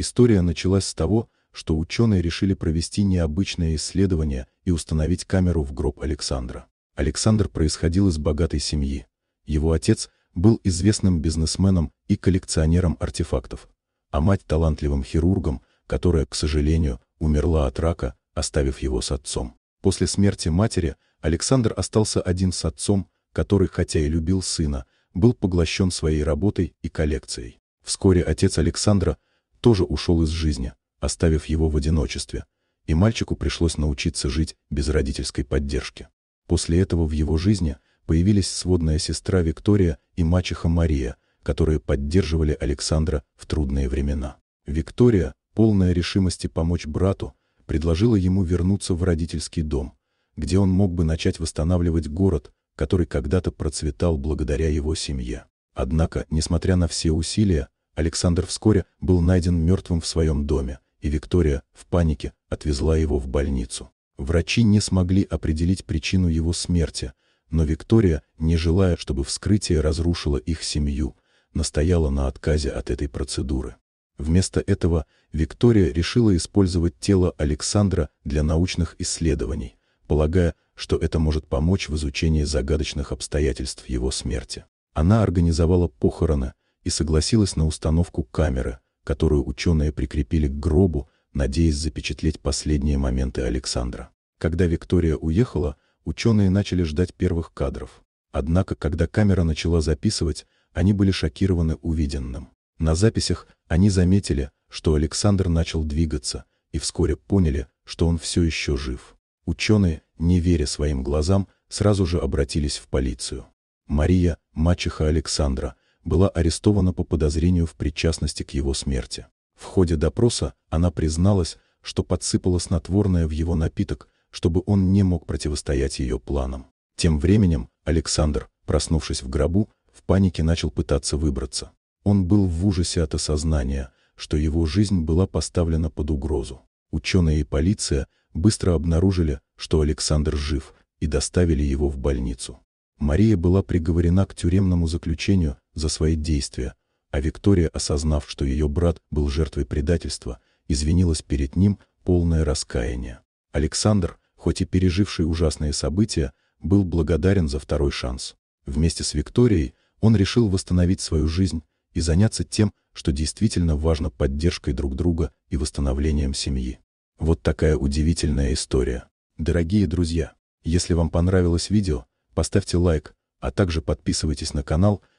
История началась с того, что ученые решили провести необычное исследование и установить камеру в гроб Александра. Александр происходил из богатой семьи. Его отец был известным бизнесменом и коллекционером артефактов, а мать – талантливым хирургом, которая, к сожалению, умерла от рака, оставив его с отцом. После смерти матери Александр остался один с отцом, который, хотя и любил сына, был поглощен своей работой и коллекцией. Вскоре отец Александра тоже ушел из жизни, оставив его в одиночестве, и мальчику пришлось научиться жить без родительской поддержки. После этого в его жизни появились сводная сестра Виктория и мачеха Мария, которые поддерживали Александра в трудные времена. Виктория, полная решимости помочь брату, предложила ему вернуться в родительский дом, где он мог бы начать восстанавливать город, который когда-то процветал благодаря его семье. Однако, несмотря на все усилия, Александр вскоре был найден мертвым в своем доме, и Виктория, в панике, отвезла его в больницу. Врачи не смогли определить причину его смерти, но Виктория, не желая, чтобы вскрытие разрушило их семью, настояла на отказе от этой процедуры. Вместо этого Виктория решила использовать тело Александра для научных исследований, полагая, что это может помочь в изучении загадочных обстоятельств его смерти. Она организовала похороны, и согласилась на установку камеры, которую ученые прикрепили к гробу, надеясь запечатлеть последние моменты Александра. Когда Виктория уехала, ученые начали ждать первых кадров. Однако, когда камера начала записывать, они были шокированы увиденным. На записях они заметили, что Александр начал двигаться, и вскоре поняли, что он все еще жив. Ученые, не веря своим глазам, сразу же обратились в полицию. Мария, мачеха Александра, была арестована по подозрению в причастности к его смерти. В ходе допроса она призналась, что подсыпала снотворное в его напиток, чтобы он не мог противостоять ее планам. Тем временем Александр, проснувшись в гробу, в панике начал пытаться выбраться. Он был в ужасе от осознания, что его жизнь была поставлена под угрозу. Ученые и полиция быстро обнаружили, что Александр жив, и доставили его в больницу. Мария была приговорена к тюремному заключению за свои действия, а Виктория, осознав, что ее брат был жертвой предательства, извинилась перед ним полное раскаяние. Александр, хоть и переживший ужасные события, был благодарен за второй шанс. Вместе с Викторией он решил восстановить свою жизнь и заняться тем, что действительно важно поддержкой друг друга и восстановлением семьи. Вот такая удивительная история. Дорогие друзья, если вам понравилось видео, поставьте лайк, а также подписывайтесь на канал –